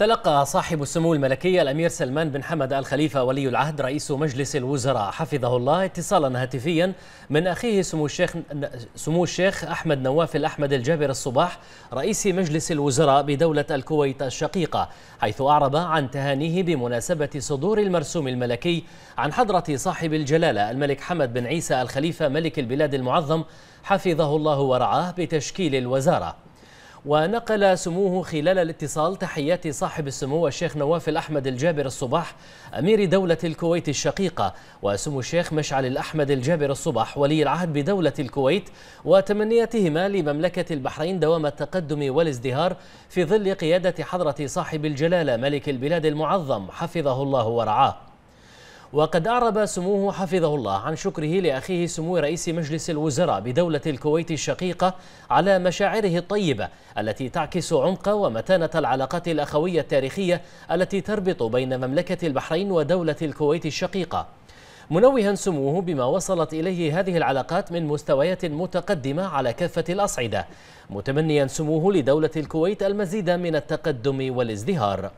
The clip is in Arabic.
تلقى صاحب السمو الملكي الأمير سلمان بن حمد الخليفة ولي العهد رئيس مجلس الوزراء حفظه الله اتصالا هاتفيا من أخيه سمو الشيخ سمو الشيخ أحمد نواف الأحمد الجابر الصباح رئيس مجلس الوزراء بدولة الكويت الشقيقة حيث أعرب عن تهانيه بمناسبة صدور المرسوم الملكي عن حضرة صاحب الجلالة الملك حمد بن عيسى الخليفة ملك البلاد المعظم حفظه الله ورعاه بتشكيل الوزارة ونقل سموه خلال الاتصال تحيات صاحب السمو الشيخ نواف الأحمد الجابر الصباح أمير دولة الكويت الشقيقة وسمو الشيخ مشعل الأحمد الجابر الصباح ولي العهد بدولة الكويت وتمنياتهما لمملكة البحرين دوام التقدم والازدهار في ظل قيادة حضرة صاحب الجلالة ملك البلاد المعظم حفظه الله ورعاه وقد أعرب سموه حفظه الله عن شكره لأخيه سمو رئيس مجلس الوزراء بدولة الكويت الشقيقة على مشاعره الطيبة التي تعكس عمق ومتانة العلاقات الأخوية التاريخية التي تربط بين مملكة البحرين ودولة الكويت الشقيقة منوها سموه بما وصلت إليه هذه العلاقات من مستويات متقدمة على كافة الأصعدة متمنيا سموه لدولة الكويت المزيد من التقدم والازدهار